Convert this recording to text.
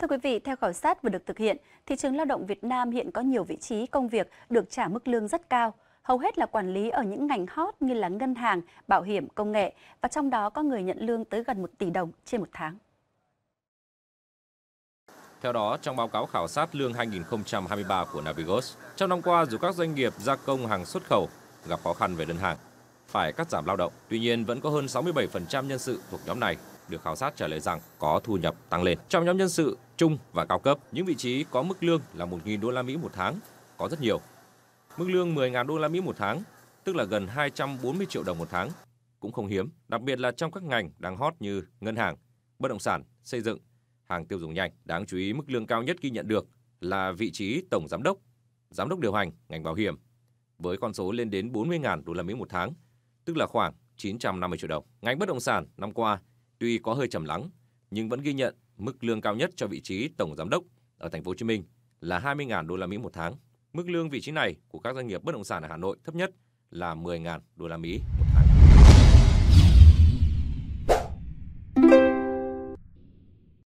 Thưa quý vị, theo khảo sát vừa được thực hiện, thị trường lao động Việt Nam hiện có nhiều vị trí công việc được trả mức lương rất cao. Hầu hết là quản lý ở những ngành hot như là ngân hàng, bảo hiểm, công nghệ và trong đó có người nhận lương tới gần 1 tỷ đồng trên một tháng. Theo đó, trong báo cáo khảo sát lương 2023 của Navigos, trong năm qua dù các doanh nghiệp gia công hàng xuất khẩu gặp khó khăn về đơn hàng, phải cắt giảm lao động, tuy nhiên vẫn có hơn 67% nhân sự thuộc nhóm này được khảo sát trả lời rằng có thu nhập tăng lên. Trong nhóm nhân sự trung và cao cấp, những vị trí có mức lương là 1.000 đô la Mỹ một tháng có rất nhiều. Mức lương 10.000 đô la Mỹ một tháng, tức là gần 240 triệu đồng một tháng, cũng không hiếm, đặc biệt là trong các ngành đang hot như ngân hàng, bất động sản, xây dựng, hàng tiêu dùng nhanh. Đáng chú ý mức lương cao nhất ghi nhận được là vị trí tổng giám đốc, giám đốc điều hành ngành bảo hiểm với con số lên đến 40.000 đô la Mỹ một tháng, tức là khoảng 950 triệu đồng. Ngành bất động sản năm qua Tuy có hơi trầm lắng, nhưng vẫn ghi nhận mức lương cao nhất cho vị trí tổng giám đốc ở thành phố Hồ Chí Minh là 20.000 đô la Mỹ một tháng. Mức lương vị trí này của các doanh nghiệp bất động sản ở Hà Nội thấp nhất là 10.000 đô la Mỹ